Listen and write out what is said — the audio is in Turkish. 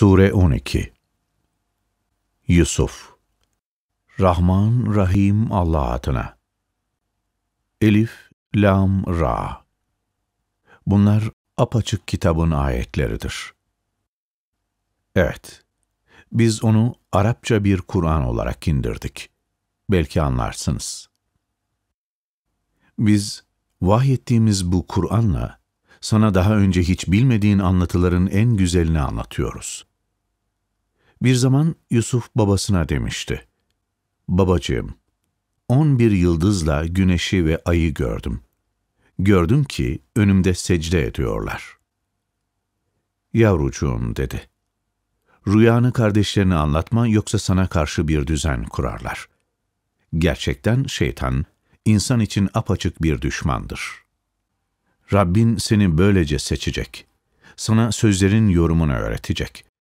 Sure 12 Yusuf Rahman Rahim Allah adına Elif, Lam, Ra Bunlar apaçık kitabın ayetleridir. Evet, biz onu Arapça bir Kur'an olarak indirdik. Belki anlarsınız. Biz vahyettiğimiz bu Kur'an'la sana daha önce hiç bilmediğin anlatıların en güzelini anlatıyoruz. Bir zaman Yusuf babasına demişti. Babacığım, on bir yıldızla güneşi ve ayı gördüm. Gördüm ki önümde secde ediyorlar. Yavrucuğum dedi. Rüyanı kardeşlerine anlatma yoksa sana karşı bir düzen kurarlar. Gerçekten şeytan, insan için apaçık bir düşmandır. Rabbin seni böylece seçecek. Sana sözlerin yorumunu öğretecek.